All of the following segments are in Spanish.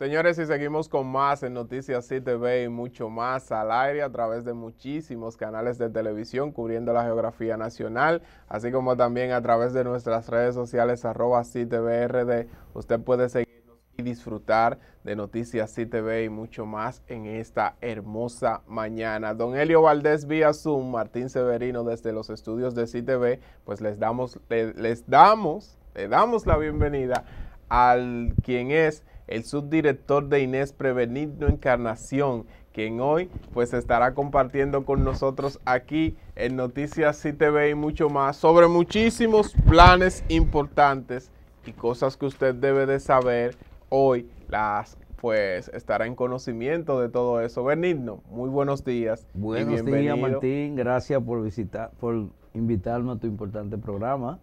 Señores, y seguimos con más en Noticias CTV y mucho más al aire a través de muchísimos canales de televisión cubriendo la geografía nacional, así como también a través de nuestras redes sociales arroba CTVRD. Usted puede seguirnos y disfrutar de Noticias CTV y mucho más en esta hermosa mañana. Don Helio Valdés vía Zoom, Martín Severino desde los estudios de CTV, pues les damos, les damos, le damos la bienvenida al quien es el subdirector de Inés Prevenido Encarnación, quien hoy pues estará compartiendo con nosotros aquí en Noticias CTV y mucho más sobre muchísimos planes importantes y cosas que usted debe de saber hoy las pues estará en conocimiento de todo eso. Benigno, muy buenos días. Buenos días, Martín. Gracias por visitar, por invitarme a tu importante programa.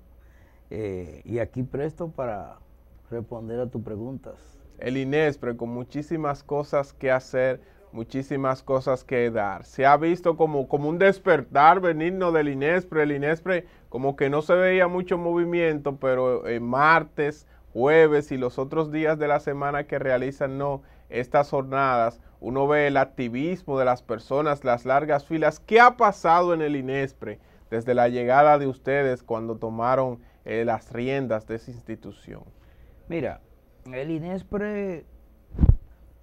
Eh, y aquí presto para responder a tus preguntas el INESPRE con muchísimas cosas que hacer, muchísimas cosas que dar. Se ha visto como, como un despertar benigno del INESPRE. El INESPRE como que no se veía mucho movimiento, pero en eh, martes, jueves y los otros días de la semana que realizan no estas jornadas, uno ve el activismo de las personas, las largas filas. ¿Qué ha pasado en el INESPRE desde la llegada de ustedes cuando tomaron eh, las riendas de esa institución? Mira, el INESPRE,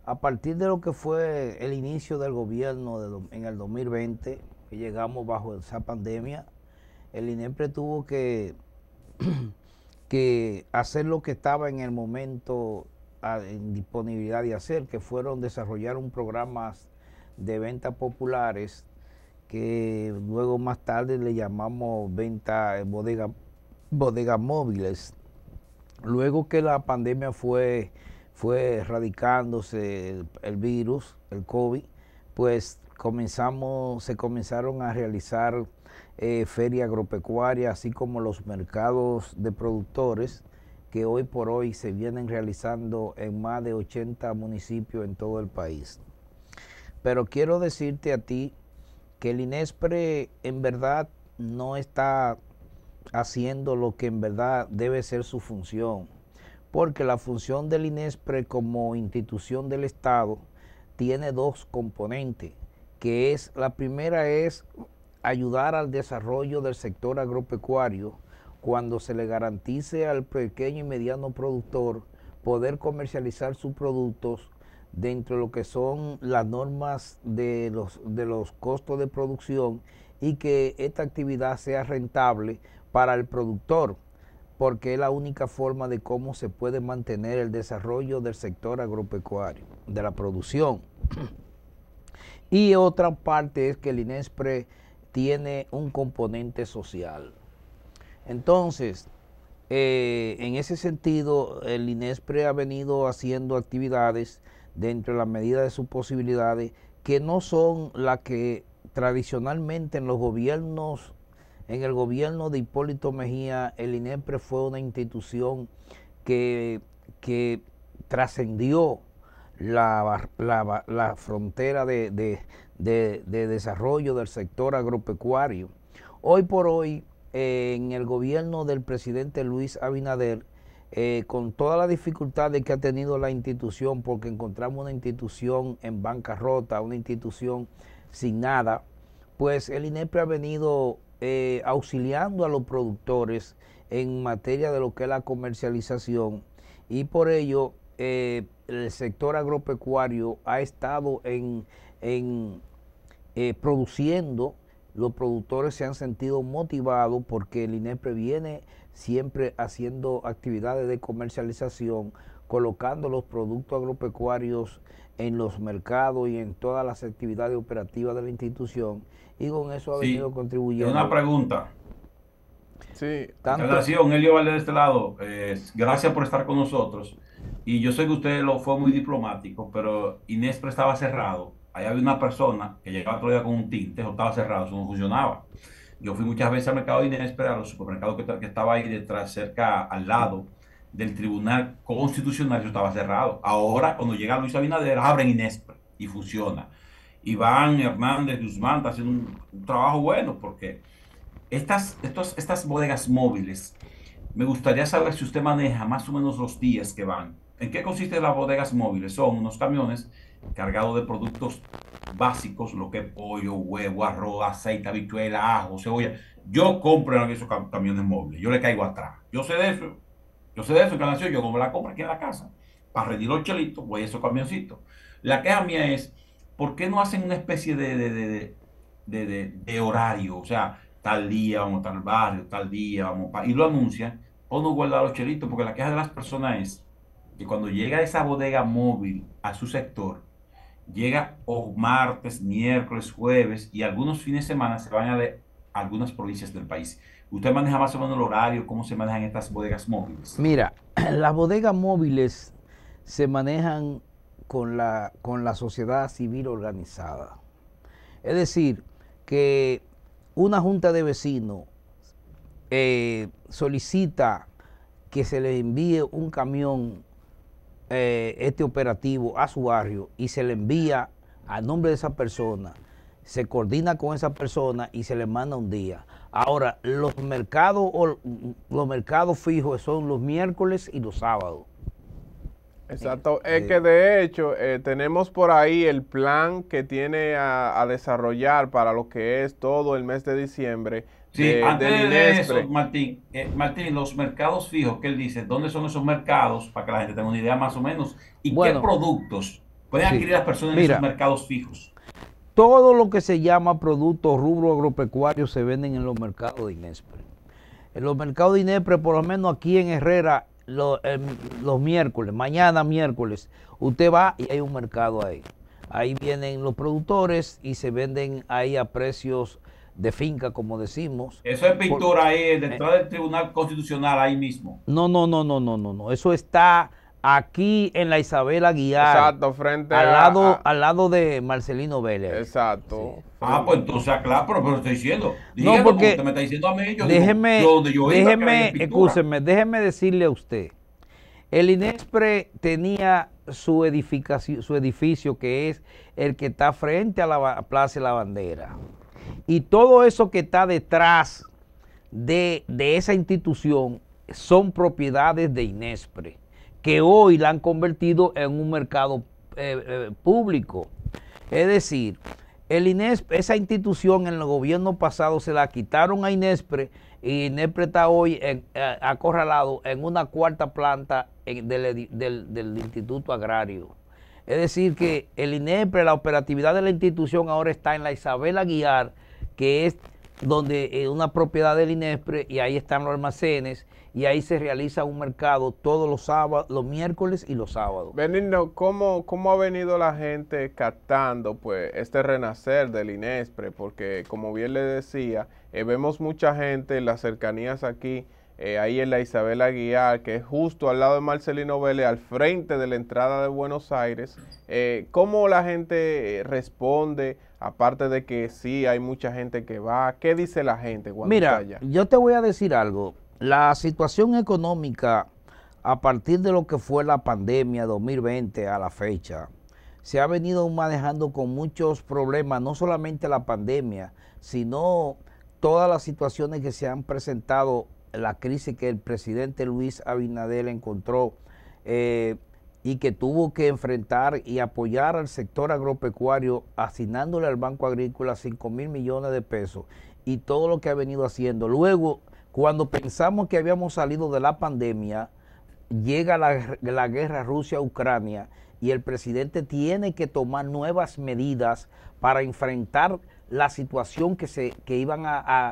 a partir de lo que fue el inicio del gobierno en el 2020, que llegamos bajo esa pandemia, el INESPRE tuvo que, hacer lo que estaba en el momento en disponibilidad de hacer, que fueron desarrollar un programa de ventas populares que luego más tarde le llamamos venta eh, bodega, bodegas móviles Luego que la pandemia fue, fue erradicándose el, virus, el COVID, pues comenzamos, se comenzaron a realizar eh, ferias feria agropecuaria, así como los mercados de productores que hoy por hoy se vienen realizando en más de 80 municipios en todo el país. Pero quiero decirte a ti que el INESPRE en verdad no está haciendo lo que en verdad debe ser su función, porque la función del INESPRE como institución del Estado tiene dos componentes, que es, la primera es ayudar al desarrollo del sector agropecuario cuando se le garantice al pequeño y mediano productor poder comercializar sus productos dentro de lo que son las normas de los, de los costos de producción y que esta actividad sea rentable para el productor, porque es la única forma de cómo se puede mantener el desarrollo del sector agropecuario, de la producción. Y otra parte es que el INESPRE tiene un componente social. Entonces, eh, en ese sentido, el INESPRE ha venido haciendo actividades dentro de la medida de sus posibilidades que no son las que tradicionalmente en los gobiernos en el gobierno de Hipólito Mejía, el INEPRE fue una institución que, trascendió la, la, frontera de, desarrollo del sector agropecuario. Hoy por hoy, eh, en el gobierno del presidente Luis Abinader, eh, con todas las dificultades que ha tenido la institución, porque encontramos una institución en bancarrota, una institución sin nada, pues el INEPRE ha venido eh, auxiliando a los productores en materia de lo que es la comercialización y por ello eh, el sector agropecuario ha estado en, eh, produciendo, los productores se han sentido motivados porque el INEPRE viene siempre haciendo actividades de comercialización colocando los productos agropecuarios en los mercados y en todas las actividades operativas de la institución y con eso ha venido contribuyendo. Una pregunta. Sí. Relación, Elio Valle de este lado, gracias por estar con nosotros. Y yo sé que usted lo fue muy diplomático, pero Inespre estaba cerrado. Ahí había una persona que llegaba todavía con un tinte, o estaba cerrado, eso no funcionaba. Yo fui muchas veces al mercado de Inespre, a los supermercados que, que estaba ahí detrás, cerca al lado del Tribunal Constitucional yo estaba cerrado. Ahora, cuando llega Luis Abinader, abren Inespre y funciona. Iván Hernández Guzmán está haciendo un, trabajo bueno porque estas, estos, estas bodegas móviles, me gustaría saber si usted maneja más o menos los días que van. ¿En qué consisten las bodegas móviles? Son unos camiones cargados de productos básicos, lo que es pollo, huevo, arroz, aceite, habichuela, ajo, cebolla. Yo compro en esos camiones móviles, yo le caigo atrás. Yo sé de eso, yo sé de eso, que yo como la compra aquí en la casa. Para rendir los chelitos, voy a esos camioncitos. La queja mía es, ¿por qué no hacen una especie de, de, de, de horario? O sea, tal día vamos a tal barrio, tal día vamos Y lo anuncian, o no guardan los chelitos, porque la queja de las personas es que cuando llega esa bodega móvil a su sector, llega o martes, miércoles, jueves y algunos fines de semana se van a, algunas provincias del país. ¿Usted maneja más o menos el horario? ¿Cómo se manejan estas bodegas móviles? Mira, las bodegas móviles se manejan con la, con la sociedad civil organizada. Es decir, que una junta de vecinos eh, solicita que se le envíe un camión, eh, este operativo, a su barrio y se le envía a nombre de esa persona se coordina con esa persona y se le manda un día. Ahora, los mercados, los mercados fijos son los miércoles y los sábados. Exacto, eh, es eh. que de hecho eh, tenemos por ahí el plan que tiene a, desarrollar para lo que es todo el mes de diciembre. Sí, antes de, eso, Martín, Martín, los mercados fijos ¿qué él dice, ¿dónde son esos mercados? Para que la gente tenga una idea más o menos. ¿Y qué productos pueden adquirir las personas en esos mercados fijos? Todo lo que se llama producto rubro agropecuario se venden en los mercados de Inespre. En los mercados de Inespre, por lo menos aquí en Herrera, em, los, miércoles, mañana miércoles, usted va y hay un mercado ahí. Ahí vienen los productores y se venden ahí a precios de finca, como decimos. Eso es pintura ahí, eh, detrás eh, del Tribunal Constitucional, ahí mismo. No, no, no, no, no, no, no. Eso está aquí en la Isabela Guiar frente al lado, al lado de Marcelino Vélez. Exacto. Ah, pues entonces, claro, pero, lo estoy diciendo. porque, me está diciendo a mí. déjeme, déjeme, escúcheme, déjeme decirle a usted. El Inespre tenía su, su edificio que es el que está frente a la Plaza de la Bandera. Y todo eso que está detrás de, de esa institución son propiedades de Inespre que hoy la han convertido en un mercado eh, eh, público. Es decir, el esa institución en el gobierno pasado se la quitaron a INESPRE y INESPRE está hoy eh, acorralado en una cuarta planta del, Instituto Agrario. Es decir, que el inepre la operatividad de la institución ahora está en la Isabela Aguiar, que es donde es eh, una propiedad del INESPRE y ahí están los almacenes y ahí se realiza un mercado todos los sábados, los miércoles y los sábados. Benigno, ¿cómo, ha venido la gente captando pues este renacer del INESPRE? Porque como bien le decía, eh, vemos mucha gente en las cercanías aquí, eh, ahí en la Isabel Aguiar, que es justo al lado de Marcelino Vélez, al frente de la entrada de Buenos Aires. ¿Cómo la gente responde Aparte de que sí hay mucha gente que va, ¿qué dice la gente cuando Mira, yo te voy a decir algo. La situación económica a partir de lo que fue la pandemia 2020 a la fecha, se ha venido manejando con muchos problemas, no solamente la pandemia, sino todas las situaciones que se han presentado, la crisis que el presidente Luis Abinadel encontró. Eh, y que tuvo que enfrentar y apoyar al sector agropecuario asignándole al Banco Agrícola 5 mil millones de pesos y todo lo que ha venido haciendo. Luego, cuando pensamos que habíamos salido de la pandemia, llega la, guerra Rusia-Ucrania y el presidente tiene que tomar nuevas medidas para enfrentar la situación que, se, iban,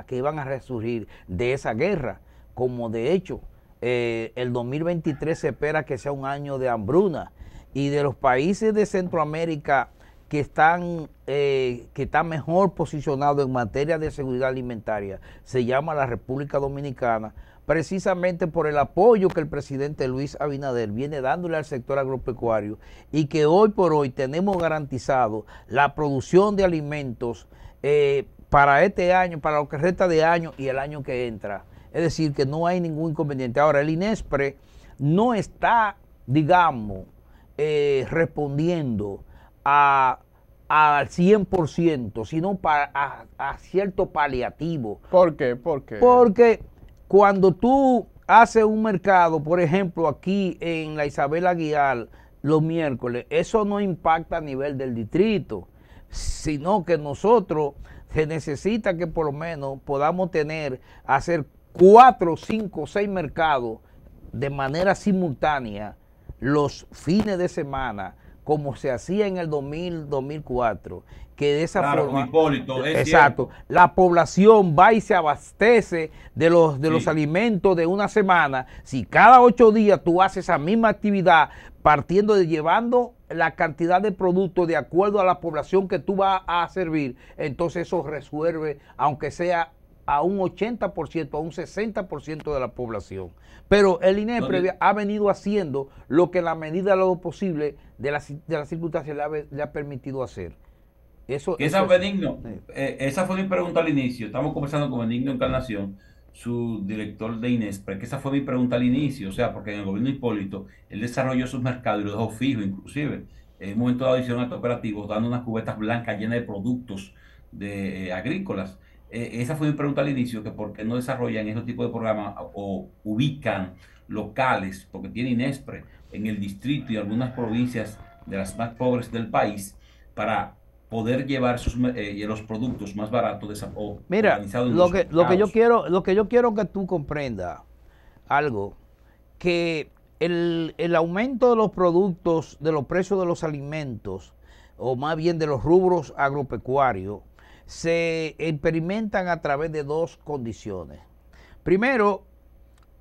que iban a resurgir de esa guerra, como de hecho eh, el 2023 se espera que sea un año de hambruna y de los países de Centroamérica que están, eh, que están mejor posicionados en materia de seguridad alimentaria, se llama la República Dominicana, precisamente por el apoyo que el presidente Luis Abinader viene dándole al sector agropecuario y que hoy por hoy tenemos garantizado la producción de alimentos eh, para este año, para lo que resta de año y el año que entra es decir, que no hay ningún inconveniente. Ahora, el INESPRE no está, digamos, eh, respondiendo al 100%, sino a, cierto paliativo. ¿Por qué? ¿Por qué? Porque cuando tú haces un mercado, por ejemplo, aquí en la Isabel Aguilar, los miércoles, eso no impacta a nivel del distrito, sino que nosotros se necesita que por lo menos podamos tener, hacer cuatro, cinco, seis mercados de manera simultánea los fines de semana, como se hacía en el 2000, 2004, que de esa forma, exacto, la población va y se abastece de los de los alimentos de una semana. Si cada ocho días tú haces esa misma actividad, partiendo de llevando la cantidad de productos de acuerdo a la población que tú vas a servir, entonces eso resuelve, aunque sea a un 80%, a un 60% de la población. Pero el INEPRE ha venido haciendo lo que la medida de lo posible de las de la le ha, permitido hacer. Eso, esa, es, Benigno, eh, esa fue mi pregunta al inicio. Estamos conversando con Benigno Encarnación, su director de INESPRE, que esa fue mi pregunta al inicio. O sea, porque en el gobierno Hipólito él desarrolló sus mercados y los dejó fijos, inclusive. En un momento dado hicieron actos operativos dando unas cubetas blancas llenas de productos de, eh, agrícolas eh, esa fue mi pregunta al inicio, que por qué no desarrollan ese tipo de programas o ubican locales, porque tiene INESPRE en el distrito y algunas provincias de las más pobres del país, para poder llevar sus, eh, los productos más baratos o Mira, en lo que, lo que yo quiero lo que yo quiero que tú comprendas algo que el, el aumento de los productos de los precios de los alimentos o más bien de los rubros agropecuarios se experimentan a través de dos condiciones. Primero,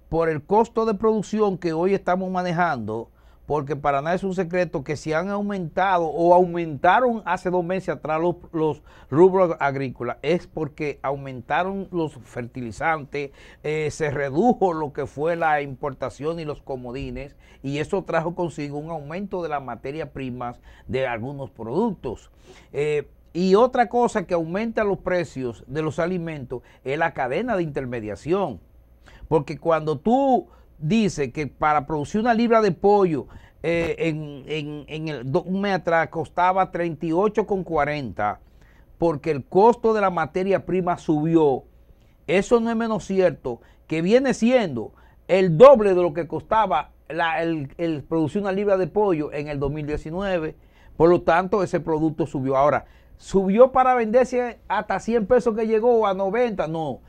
por el costo de producción que hoy estamos manejando, porque para nada es un secreto que se han aumentado o aumentaron hace dos meses atrás los, rubros agrícolas, es porque aumentaron los fertilizantes, eh, se redujo lo que fue la importación y los comodines, y eso trajo consigo un aumento de las materias primas de algunos productos. Eh, y otra cosa que aumenta los precios de los alimentos es la cadena de intermediación. Porque cuando tú dices que para producir una libra de pollo eh, en, el, un mes atrás costaba 38,40 porque el costo de la materia prima subió, eso no es menos cierto, que viene siendo el doble de lo que costaba la, el, el producir una libra de pollo en el 2019. Por lo tanto, ese producto subió. Ahora, subió para venderse hasta 100 pesos que llegó a 90. No,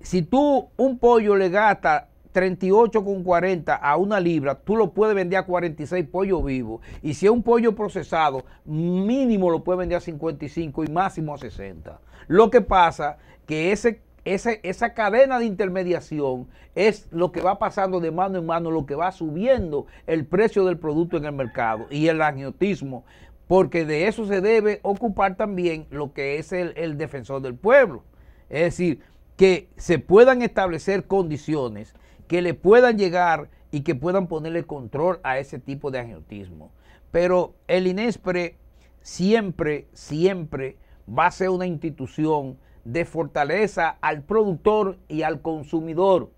si tú un pollo le con 38,40 a una libra, tú lo puedes vender a 46 pollo vivo. Y si es un pollo procesado, mínimo lo puedes vender a 55 y máximo a 60. Lo que pasa que ese, esa cadena de intermediación es lo que va pasando de mano en mano, lo que va subiendo el precio del producto en el mercado y el agnotismo porque de eso se debe ocupar también lo que es el, defensor del pueblo. Es decir, que se puedan establecer condiciones que le puedan llegar y que puedan ponerle control a ese tipo de agiotismo. Pero el INESPRE siempre, siempre va a ser una institución de fortaleza al productor y al consumidor.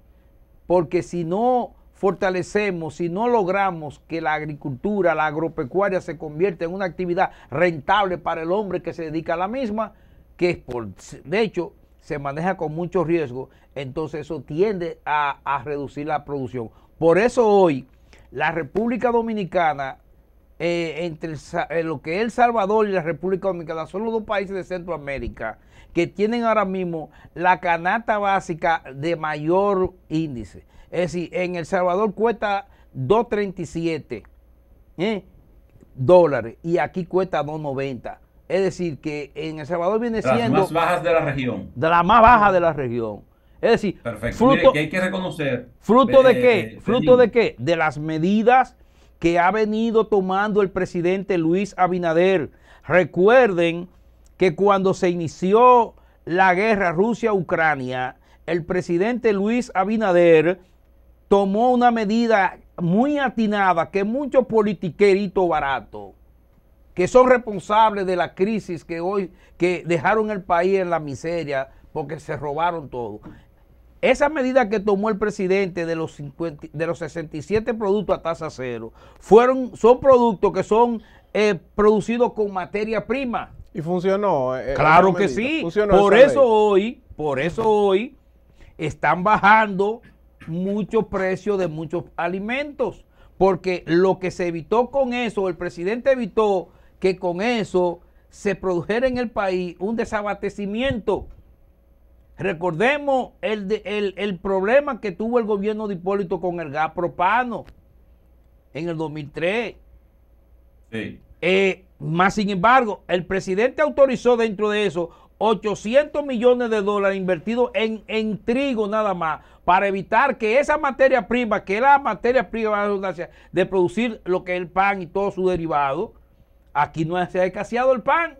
Porque si no fortalecemos si no logramos que la agricultura, la agropecuaria se convierta en una actividad rentable para el hombre que se dedica a la misma, que por, de hecho se maneja con mucho riesgo, entonces eso tiende a, reducir la producción. Por eso hoy la República Dominicana, eh, entre eh, lo que es El Salvador y la República Dominicana, son los dos países de Centroamérica que tienen ahora mismo la canasta básica de mayor índice. Es decir, en El Salvador cuesta 2.37 ¿eh? dólares y aquí cuesta 2.90. Es decir, que en El Salvador viene siendo... Las más bajas de la región. De la más baja de la región. Es decir, fruto que hay que reconocer. ¿Fruto eh, de, qué? Eh, ¿Fruto de qué? De las medidas que ha venido tomando el presidente Luis Abinader. Recuerden que cuando se inició la guerra Rusia-Ucrania, el presidente Luis Abinader tomó una medida muy atinada que muchos politiqueritos baratos, que son responsables de la crisis que hoy, que dejaron el país en la miseria porque se robaron todo. Esa medida que tomó el presidente de los, de los 67 productos a tasa cero fueron, son productos que son eh, producidos con materia prima. Y funcionó. Eh, eh, claro que sí. por eso hoy, por eso hoy están bajando mucho precio de muchos alimentos, porque lo que se evitó con eso, el presidente evitó que con eso se produjera en el país un desabastecimiento. Recordemos el, el, problema que tuvo el gobierno de Hipólito con el gas propano en el 2003. Eh, más sin embargo, el presidente autorizó dentro de eso 800 millones de dólares invertidos en, en trigo nada más para evitar que esa materia prima, que es la materia prima de producir lo que es el pan y todo su derivado, aquí no se ha escaseado el pan.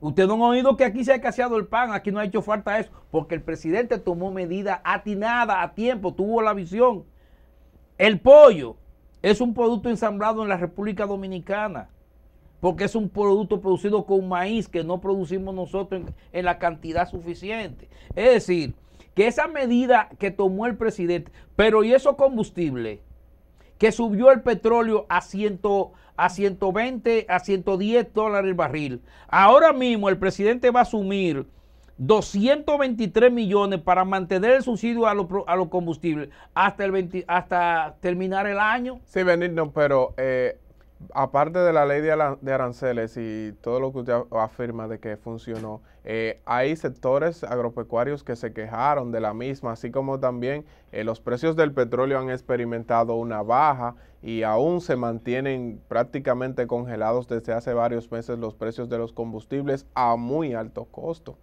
Ustedes no han oído que aquí se ha escaseado el pan, aquí no ha hecho falta eso, porque el presidente tomó medidas atinadas a tiempo, tuvo la visión. El pollo es un producto ensamblado en la República Dominicana porque es un producto producido con maíz que no producimos nosotros en, la cantidad suficiente. Es decir, que esa medida que tomó el presidente, pero y eso combustible, que subió el petróleo a, ciento, a 120, a 110 dólares el barril, ahora mismo el presidente va a asumir 223 millones para mantener el subsidio a los a combustibles hasta, hasta terminar el año. Sí, Benito, pero... Eh, aparte de la ley de, aranceles y todo lo que usted afirma de que funcionó, eh, hay sectores agropecuarios que se quejaron de la misma, así como también eh, los precios del petróleo han experimentado una baja y aún se mantienen prácticamente congelados desde hace varios meses los precios de los combustibles a muy alto costo.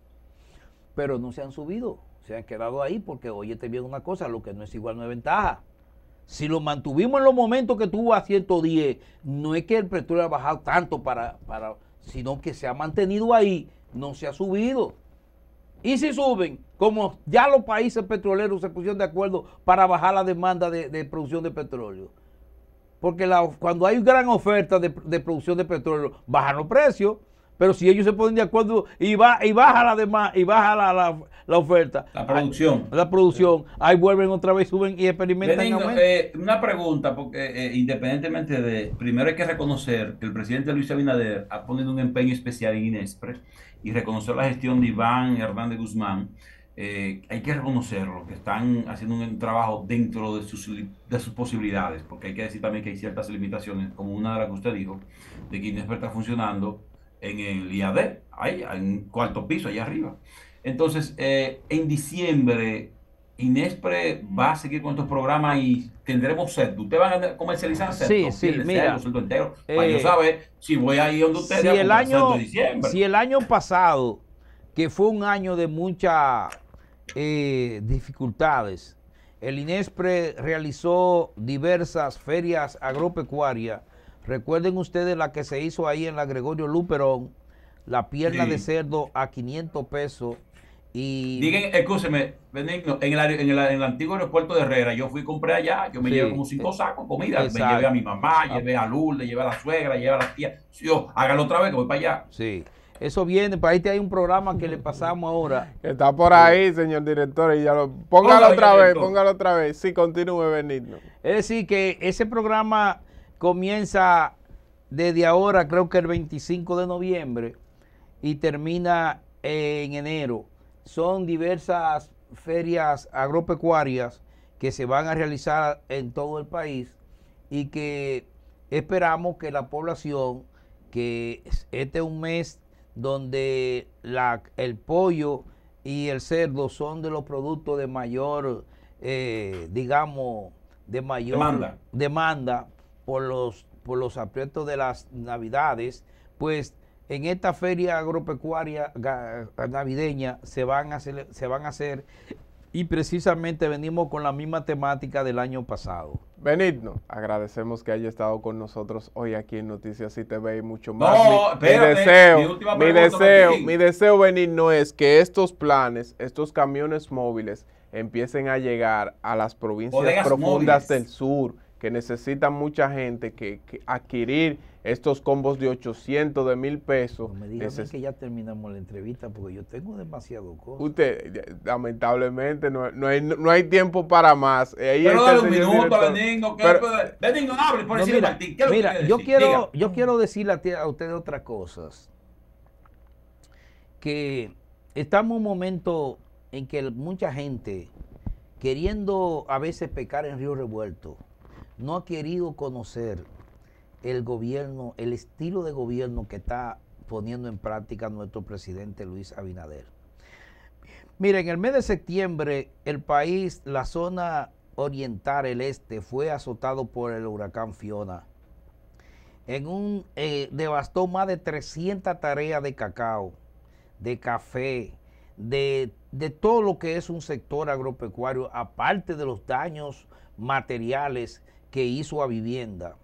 Pero no se han subido, se han quedado ahí porque, oye, te viene una cosa, lo que no es igual no es ventaja. Si lo mantuvimos en los momentos que tuvo a 110, no es que el petróleo ha bajado tanto, para, para, sino que se ha mantenido ahí, no se ha subido. Y si suben, como ya los países petroleros se pusieron de acuerdo para bajar la demanda de, producción de petróleo. Porque cuando hay gran oferta de producción de petróleo, bajan los precios. Pero si ellos se ponen de acuerdo y, va, y baja la demás, y baja la, oferta. La producción. la producción. Ahí vuelven otra vez, suben y experimentan. Eh, una pregunta, porque eh, independientemente de, primero hay que reconocer que el presidente Luis Abinader ha ponido un empeño especial en Inespre y reconocer la gestión de Iván Hernández Guzmán. Eh, hay que reconocerlo, que están haciendo un trabajo dentro de sus, de sus posibilidades, porque hay que decir también que hay ciertas limitaciones, como una de las que usted dijo, de que Inespre está funcionando en el IAD, ahí, en cuarto piso, allá arriba. Entonces, eh, en diciembre, Inespre va a seguir con estos programas y tendremos sed. ¿Ustedes van a comercializar sed? Sí, sí, mira. Entero, eh, para yo saber si voy ahí donde ustedes si el año, diciembre. Si el año pasado, que fue un año de muchas eh, dificultades, el INESPRE realizó diversas ferias agropecuarias Recuerden ustedes la que se hizo ahí en la Gregorio Luperón, la pierna de cerdo a 500 pesos. Y... Digan, escúcheme, Benigno, en el, antiguo aeropuerto de Herrera, yo fui y compré allá, yo me llevé como cinco eh, sacos de comida, me llevé a mi mamá, llevé a Lourdes, llevé a la suegra, llevé a la tía, yo, hágalo otra vez que voy para allá. Sí, eso viene, para ahí hay un programa que le pasamos ahora. Está por ahí, señor director, y ya lo, póngalo otra vez, póngalo otra vez, sí, continúe Benigno. Es decir, que ese programa comienza desde ahora, creo que el 25 de noviembre, y termina en enero. Son diversas ferias agropecuarias que se van a realizar en todo el país y que esperamos que la población, que este es un mes donde el pollo y el cerdo son de los productos de mayor, eh, digamos, de mayor demanda por los, por los aprietos de las navidades, pues en esta feria agropecuaria navideña se van, a hacer, se van a hacer y precisamente venimos con la misma temática del año pasado. Benigno, agradecemos que haya estado con nosotros hoy aquí en Noticias y te y mucho más. mi, deseo, mi, deseo, Benigno, es que estos planes, estos camiones móviles, empiecen a llegar a las provincias profundas del sur que necesita mucha gente que, adquirir estos combos de 800, de mil pesos. No me digas que ya terminamos la entrevista porque yo tengo demasiado cosas. Usted, lamentablemente, no, hay, tiempo para más. Eh, pero un minuto Benigno. Benigno, hable, por a mira, yo, Quiero, yo quiero decirle a, a usted otras cosas. Que estamos en un momento en que mucha gente queriendo a veces pecar en río revuelto no ha querido conocer el gobierno, el estilo de gobierno que está poniendo en práctica nuestro presidente Luis Abinader. en el mes de septiembre el país, la zona oriental, el este, fue azotado por el huracán Fiona. En un, eh, devastó más de 300 tareas de cacao, de café, de, de todo lo que es un sector agropecuario, aparte de los daños materiales que hizo a vivienda.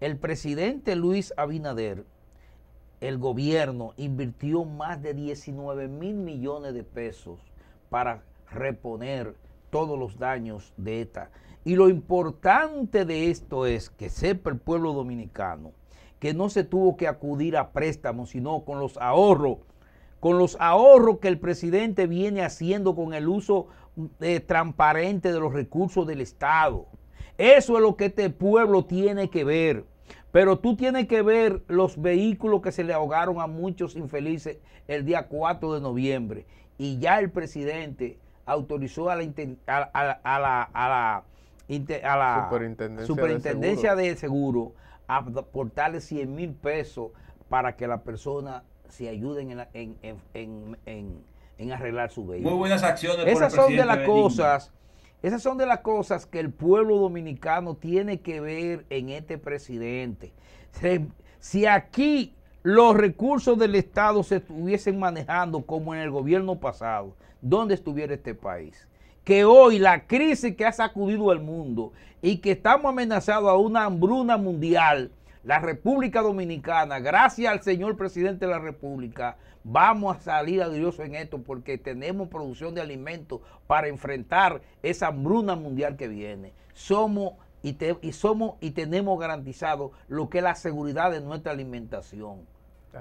El presidente Luis Abinader, el gobierno invirtió más de 19 mil millones de pesos para reponer todos los daños de ETA. Y lo importante de esto es que sepa el pueblo dominicano que no se tuvo que acudir a préstamos, sino con los ahorros, con los ahorros que el presidente viene haciendo con el uso eh, transparente de los recursos del Estado. Eso es lo que este pueblo tiene que ver. Pero tú tienes que ver los vehículos que se le ahogaron a muchos infelices el día 4 de noviembre. Y ya el presidente autorizó a la, superintendencia, de seguro, a aportarle 100 mil pesos para que la persona se ayude en, arreglar su vehículo. Muy buenas acciones. Esas son de las cosas. Esas son de las cosas que el pueblo dominicano tiene que ver en este presidente. si aquí los recursos del Estado se estuviesen manejando como en el gobierno pasado, ¿dónde estuviera este país? Que hoy la crisis que ha sacudido al mundo y que estamos amenazados a una hambruna mundial, la República Dominicana, gracias al señor presidente de la República, vamos a salir adiós en esto porque tenemos producción de alimentos para enfrentar esa hambruna mundial que viene. Somos y, somos y tenemos garantizado lo que es la seguridad de nuestra alimentación.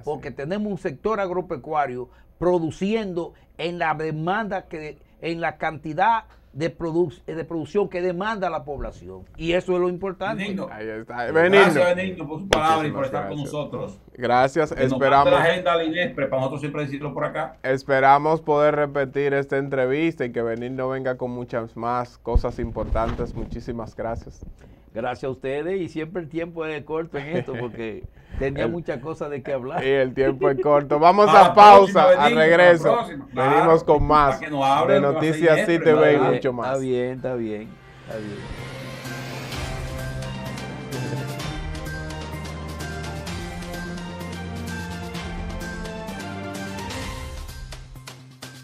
Porque tenemos un sector agropecuario produciendo en la demanda que en la cantidad de, de producción que demanda la población. Y eso es lo importante. Ahí está. Gracias, Benigno, por su palabra y por estar con nosotros. Gracias, esperamos. la agenda para nosotros siempre decirlo por acá. Esperamos poder repetir esta entrevista y que Benigno venga con muchas más cosas importantes. Muchísimas gracias. Gracias a ustedes y siempre el tiempo es corto en esto porque tenía muchas cosas de qué hablar. Sí, el tiempo es corto. Vamos a, pausa, al regreso. venimos con más de Noticias Sí, te ve mucho más. está bien, está bien.